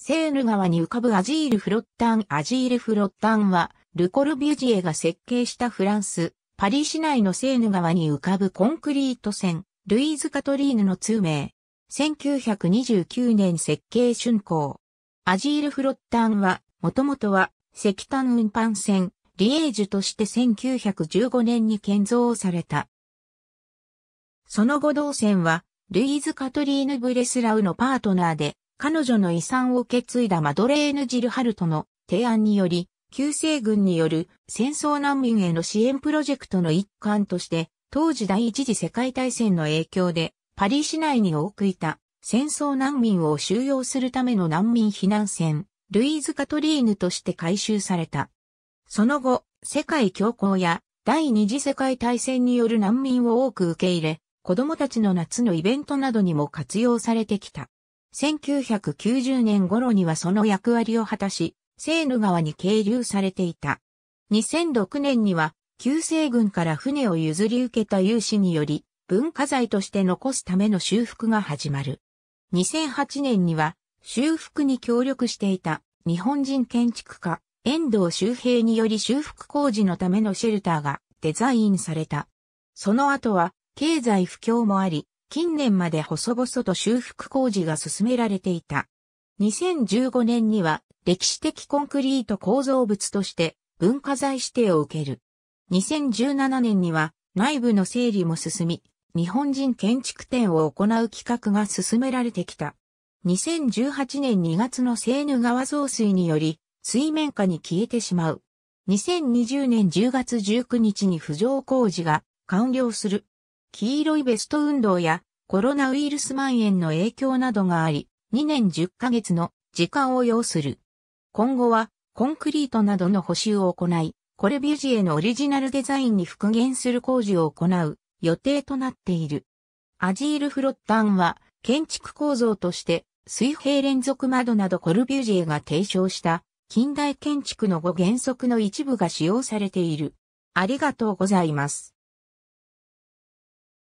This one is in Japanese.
セーヌ川に浮かぶアジールフロッタン。アジールフロッタンは、ルコルビュジエが設計したフランス、パリ市内のセーヌ川に浮かぶコンクリート船、ルイーズ・カトリーヌの通名。1929年設計竣工。アジールフロッタンは、もともとは石炭運搬船、リエージュとして1915年に建造された。その後同船は、ルイーズ・カトリーヌ・ブレスラウのパートナーで、彼女の遺産を受け継いだマドレーヌ・ジルハルトの提案により、旧制軍による戦争難民への支援プロジェクトの一環として、当時第一次世界大戦の影響で、パリ市内に多くいた戦争難民を収容するための難民避難船、ルイーズ・カトリーヌとして改修された。その後、世界恐慌や第二次世界大戦による難民を多く受け入れ、子供たちの夏のイベントなどにも活用されてきた。1990年頃にはその役割を果たし、セーヌ川に係留されていた。2006年には、旧西軍から船を譲り受けた有志により、文化財として残すための修復が始まる。2008年には、修復に協力していた日本人建築家、遠藤周平により修復工事のためのシェルターがデザインされた。その後は、経済不況もあり、近年まで細々と修復工事が進められていた。2015年には歴史的コンクリート構造物として文化財指定を受ける。2017年には内部の整理も進み、日本人建築展を行う企画が進められてきた。2018年2月のセーヌ川増水により水面下に消えてしまう。2020年10月19日に浮上工事が完了する。黄色いベスト運動やコロナウイルス蔓延の影響などがあり、2年10ヶ月の時間を要する。今後はコンクリートなどの補修を行い、コレビュジエのオリジナルデザインに復元する工事を行う予定となっている。アジールフロッタンは建築構造として水平連続窓などコルビュジエが提唱した近代建築の5原則の一部が使用されている。ありがとうございます。